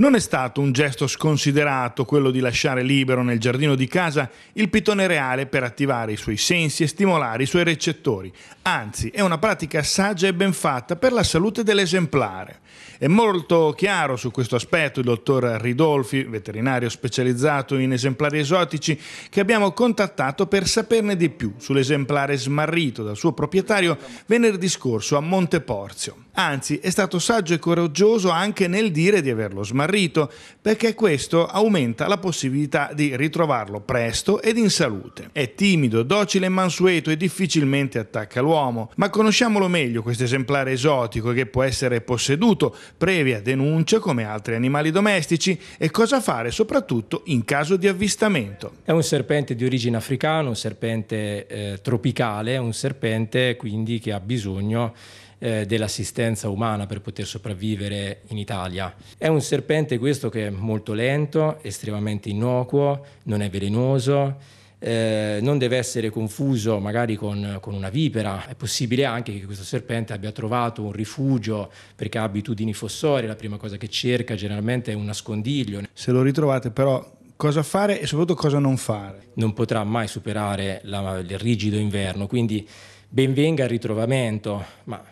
Non è stato un gesto sconsiderato quello di lasciare libero nel giardino di casa il pitone reale per attivare i suoi sensi e stimolare i suoi recettori. Anzi, è una pratica saggia e ben fatta per la salute dell'esemplare. È molto chiaro su questo aspetto il dottor Ridolfi, veterinario specializzato in esemplari esotici, che abbiamo contattato per saperne di più sull'esemplare smarrito dal suo proprietario venerdì scorso a Monteporzio. Anzi, è stato saggio e coraggioso anche nel dire di averlo smarrito smarrito, perché questo aumenta la possibilità di ritrovarlo presto ed in salute. È timido, docile e mansueto e difficilmente attacca l'uomo, ma conosciamolo meglio questo esemplare esotico che può essere posseduto previa denuncia come altri animali domestici e cosa fare soprattutto in caso di avvistamento. È un serpente di origine africana, un serpente eh, tropicale, un serpente quindi che ha bisogno eh, dell'assistenza umana per poter sopravvivere in Italia. È un serpente questo che è molto lento, estremamente innocuo, non è velenoso. Eh, non deve essere confuso magari con, con, una vipera. È possibile anche che questo serpente abbia trovato un rifugio perché ha abitudini fossorie, la prima cosa che cerca generalmente è un nascondiglio. Se lo ritrovate però cosa fare e soprattutto cosa non fare. Non potrà mai superare la, il rigido inverno, quindi benvenga il ritrovamento, ma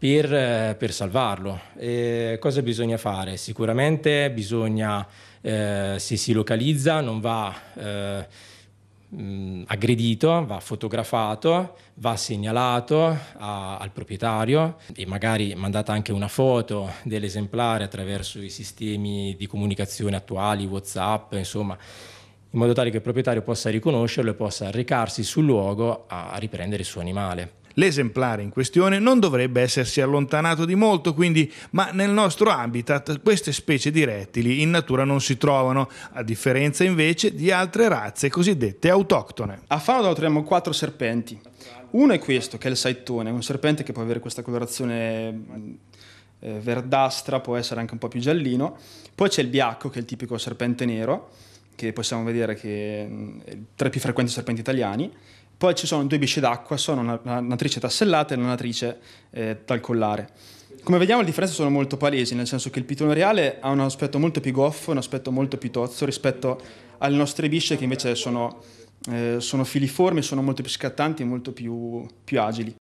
per, eh, per salvarlo. E cosa bisogna fare? Sicuramente bisogna, eh, se si localizza, non va... Eh, mm, aggredito, va fotografato, va segnalato a, al proprietario e magari mandata anche una foto dell'esemplare attraverso i sistemi di comunicazione attuali, Whatsapp, insomma, in modo tale che il proprietario possa riconoscerlo e possa recarsi sul luogo a, a riprendere il suo animale. L'esemplare in questione non dovrebbe essersi allontanato di molto, quindi, ma nel nostro habitat queste specie di rettili in natura non si trovano, a differenza invece di altre razze cosiddette autoctone. A Fanodoro troviamo quattro serpenti. Uno è questo, che è il saitone, un serpente che può avere questa colorazione mm, eh, verdastra, può essere anche un po' più giallino. Poi c'è il biacco, che è il tipico serpente nero, che possiamo vedere che mm, è tra i più frequenti serpenti italiani. Poi ci sono due bici d'acqua, sono una, una natrice tassellata e una natrice eh, dal collare. Come vediamo le differenze sono molto palesi, nel senso che il pitone reale ha un aspetto molto più goffo, un aspetto molto più tozzo rispetto alle nostre bisce che invece sono, eh, sono filiformi, sono molto più scattanti e molto più, più agili.